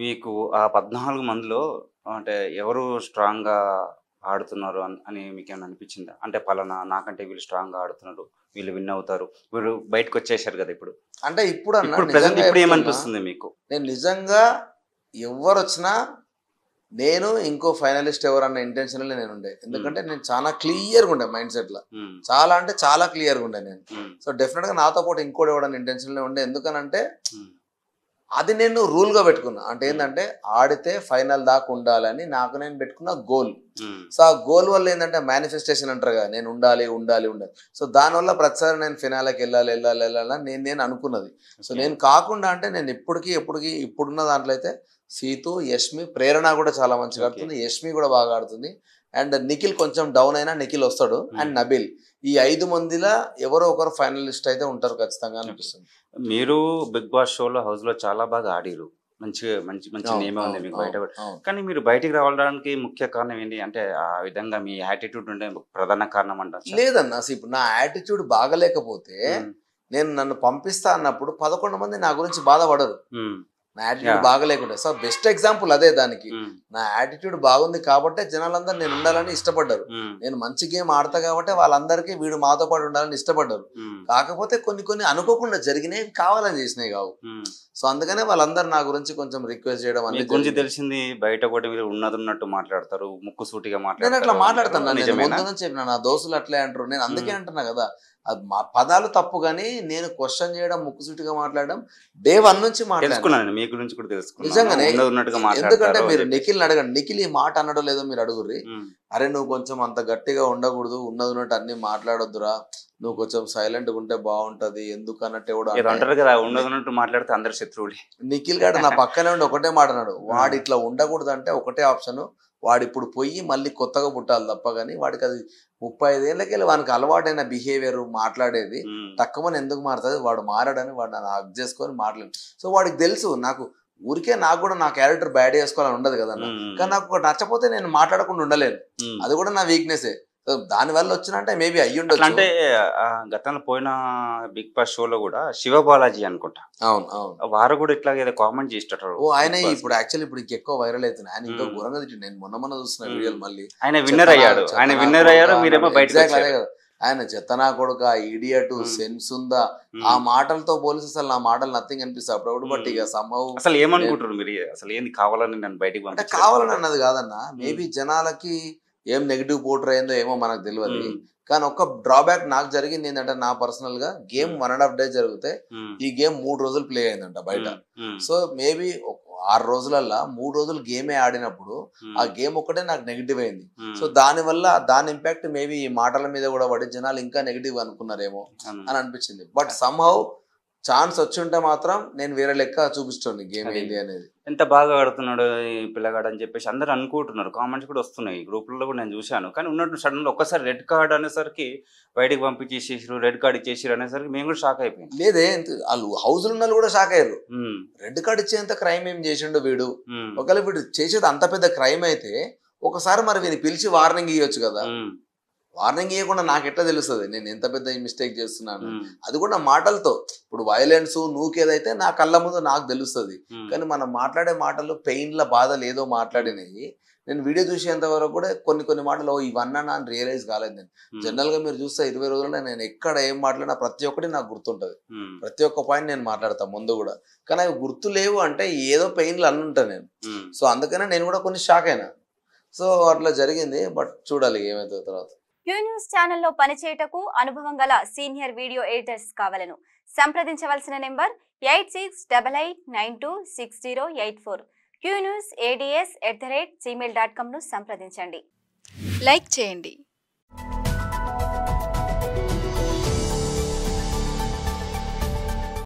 మీకు ఆ పద్నాలుగు మందిలో అంటే ఎవరు స్ట్రాంగ్గా ఆడుతున్నారు అని మీకు ఏమైనా అనిపించిందా అంటే పలానా నాకంటే వీళ్ళు స్ట్రాంగ్గా ఆడుతున్నారు వీళ్ళు విన్ అవుతారు వీళ్ళు బయటకు వచ్చేసారు కదా ఇప్పుడు అంటే ఇప్పుడు ఇప్పుడు ఏమనిపిస్తుంది మీకు నేను నిజంగా ఎవరు వచ్చినా నేను ఇంకో ఫైనలిస్ట్ ఎవరన్న ఇంటెన్షన్ నేను ఉండే ఎందుకంటే నేను చాలా క్లియర్గా ఉండే మైండ్ సెట్ లో చాలా అంటే చాలా క్లియర్గా ఉండే నేను సో డెఫినెట్ గా నాతో పాటు ఇంకోటి ఇవ్వడానికి ఇంటెన్షన్ ఉండే ఎందుకనంటే అది నేను రూల్గా పెట్టుకున్నా అంటే ఏంటంటే ఆడితే ఫైనల్ దాకా ఉండాలని నాకు నేను పెట్టుకున్న గోల్ సో ఆ గోల్ వల్ల ఏంటంటే మేనిఫెస్టేషన్ అంటారు కదా నేను ఉండాలి ఉండాలి ఉండాలి సో దానివల్ల ప్రతిసారి నేను ఫినాలకి వెళ్ళాలి వెళ్ళాలి వెళ్ళాలని నేను నేను అనుకున్నది సో నేను కాకుండా అంటే నేను ఇప్పటికీ ఎప్పటికీ ఇప్పుడున్న దాంట్లో అయితే సీతు యష్మి ప్రేరణ కూడా చాలా మంచిగా ఆడుతుంది యష్మి కూడా బాగా ఆడుతుంది అండ్ నిఖిల్ కొంచెం డౌన్ అయినా నిఖిల్ వస్తాడు hmm. అండ్ నబిల్ ఈ ఐదు మందిలా ఎవరో ఒకరు ఫైనలిస్ట్ అయితే ఉంటారు ఖచ్చితంగా అనిపిస్తుంది మీరు బిగ్ బాస్ షోలో హౌస్ లో చాలా బాగా ఆడిరు మంచిగా మంచి మంచి నేమే ఉంది మీకు బయట కానీ మీరు బయటికి రావడానికి ముఖ్య కారణం ఏంటి అంటే ఆ విధంగా మీ యాటిట్యూడ్ ఉండే ప్రధాన కారణం అంటారు లేదన్న ఇప్పుడు నా యాటిట్యూడ్ బాగలేకపోతే hmm. నేను నన్ను పంపిస్తా అన్నప్పుడు పదకొండు మంది నా గురించి బాధపడరు hmm. నా యాటిట్యూడ్ బాగలేకుండా సో బెస్ట్ ఎగ్జాంపుల్ అదే దానికి hmm. నా యాటిట్యూడ్ బాగుంది కాబట్టే జనాలందరూ నేను ఉండాలని ఇష్టపడ్డారు hmm. నేను మంచి గేమ్ ఆడతా కాబట్టి వాళ్ళందరికీ వీడు మాతో పాటు ఉండాలని ఇష్టపడ్డారు hmm. కాకపోతే కొన్ని కొన్ని అనుకోకుండా జరిగినాయి కావాలని చేసినాయి కావు సో అందుకనే వాళ్ళందరూ నా గురించి కొంచెం రిక్వెస్ట్ చేయడం అనేది గురించి తెలిసింది బయట కూడా మీరు ఉన్నది ఉన్నట్టు మాట్లాడతారు ముక్కు సూటిగా మాట్లాడతారు నేను అట్లా మాట్లాడతాను నా దోస్తులు అట్లే అంటారు నేను అందుకే అంటున్నా కదా అది మా పదాలు తప్పు కానీ నేను క్వశ్చన్ చేయడం ముక్కుసూటిగా మాట్లాడడం డే వన్ నుంచి మాట్లాడుకున్నాను మీ గురించి కూడా నిజంగానే ఎందుకంటే మీరు నిఖిల్ని అడగండి నిఖిల్ ఈ మాట అనడం లేదో మీరు అడుగురి అరే నువ్వు కొంచెం అంత గట్టిగా ఉండకూడదు ఉన్నది ఉన్నట్టు అన్ని మాట్లాడొద్దురా నువ్వు కొంచెం సైలెంట్ ఉంటే బాగుంటది ఎందుకు అన్నట్టు అంటారు కదా ఉండదు మాట్లాడితే అందరు శత్రువులే నిఖిల్ గారు నా పక్కనే ఉండి ఒకటే మాట అన్నాడు వాడు ఇట్లా ఉండకూడదు అంటే ఒకటే ఆప్షన్ వాడు ఇప్పుడు పోయి మళ్ళీ కొత్తగా పుట్టాలి తప్ప కానీ వాడికి అది ముప్పై ఐదేళ్ళకి వానికి అలవాటైన బిహేవియర్ మాట్లాడేది తక్కువని ఎందుకు మారుతుంది వాడు మారాడని వాడు నన్ను హక్ చేసుకొని మాట్లాడు సో వాడికి తెలుసు నాకు ఊరికే నాకు కూడా నా క్యారెక్టర్ బ్యాడ్ చేసుకోవాలని ఉండదు కదా కానీ నాకు నచ్చపోతే నేను మాట్లాడకుండా ఉండలేను అది కూడా నా వీక్నెస్ దాని దానివల్ల వచ్చినంటే మేబీ ఉండదు అంటే గతంలో పోయిన బిగ్ బాస్ షోలో కూడా శివ బాలాజీ అనుకుంటా అవును అవును వారు కూడా ఇట్లా ఏదో కామెంట్ చేసేటట్టు ఓ ఆయన ఇప్పుడు యాక్చువల్లీ ఇప్పుడు ఎక్కువ వైరల్ అవుతుంది ఆయన ఇంకా గురంగా తిట్టు నేను మొన్న మొన్న చూస్తున్నా వీడియోలు మళ్ళీ ఆయన విన్నర్ అయ్యాడు ఆయన విన్నర్ అయ్యారు మీరేమో బయట ఆయన చెత్తనా కొడుక ఇడియట్ సెన్స్ ఉందా ఆ మాటలతో పోలిసి అసలు నా మాటలు నథింగ్ అనిపిస్తా అప్పుడప్పుడు బట్ ఇక సంభవం అసలు ఏమనుకుంటారు మీరు అసలు ఏంది కావాలని నన్ను బయటకు కావాలని అన్నది కాదన్న మేబీ జనాలకి ఏం నెగిటివ్ పోటర్ అయిందో ఏమో మనకు తెలియదు కానీ ఒక డ్రాబ్యాక్ నాకు జరిగింది ఏంటంటే నా పర్సనల్ గా game one and half day జరిగితే ఈ గేమ్ మూడు రోజులు ప్లే అయిందంట బయట సో మేబీ ఆరు రోజులల్లా మూడు రోజులు గేమే ఆడినప్పుడు ఆ గేమ్ ఒక్కటే నాకు నెగిటివ్ అయింది సో దాని వల్ల దాని ఇంపాక్ట్ మేబీ ఈ మాటల మీద కూడా పడి జనాలు ఇంకా నెగిటివ్ అనుకున్నారేమో అని అనిపించింది బట్ సమ్హౌ ఛాన్స్ ఉంటే మాత్రం నేను వేరే లెక్క చూపిస్తాను గేమ్ ఏంటి అనేది ఎంత బాగా ఆడుతున్నాడు ఈ పిల్లగాడు అని చెప్పేసి అందరు అనుకుంటున్నారు కామెంట్స్ కూడా వస్తున్నాయి లో కూడా నేను చూశాను కానీ ఉన్నట్టు సడన్గా ఒక్కసారి రెడ్ కార్డ్ అనేసరికి బయటికి పంపించేసేసారు రెడ్ కార్డ్ ఇచ్చేసారు అనేసరికి మేము కూడా షాక్ అయిపోయింది లేదే వాళ్ళు హౌస్ ఉన్న కూడా షాక్ అయ్యారు రెడ్ కార్డ్ ఇచ్చేంత క్రైమ్ ఏం చేసిండు వీడు ఒకవేళ వీడు చేసేది అంత పెద్ద క్రైమ్ అయితే ఒకసారి మరి వీని పిలిచి వార్నింగ్ ఇవ్వచ్చు కదా వార్నింగ్ ఇవ్వకుండా నాకు ఎట్లా తెలుస్తుంది నేను ఎంత పెద్ద మిస్టేక్ చేస్తున్నాను అది కూడా మాటలతో ఇప్పుడు వైలెన్స్ నూకేదైతే నా కళ్ళ ముందు నాకు తెలుస్తుంది కానీ మనం మాట్లాడే మాటలు పెయిన్ల బాధలు ఏదో మాట్లాడినవి నేను వీడియో చూసేంత వరకు కూడా కొన్ని కొన్ని మాటలు ఇవన్నా నా రియలైజ్ కాలేదు నేను జనరల్ గా మీరు చూస్తే ఇరవై రోజుల్లో నేను ఎక్కడ ఏం మాట్లాడినా ప్రతి ఒక్కటి నాకు గుర్తుంటది ప్రతి ఒక్క పాయింట్ నేను మాట్లాడతాను ముందు కూడా కానీ అవి గుర్తు లేవు అంటే ఏదో పెయిన్లు అనుంటాను నేను సో అందుకనే నేను కూడా కొన్ని షాక్ అయినా సో అట్లా జరిగింది బట్ చూడాలి ఏమైతే తర్వాత క్యూ న్యూస్ ఛానల్లో పనిచేయటకు అనుభవం గల సీనియర్ వీడియో ఎడిటర్స్ కావాలను సంప్రదించవలసిన number eight six double eight nine two six zero eight four Q news ads at the rate Gmail dot కామ్ను సంప్రదించండి లైక్ చేయండి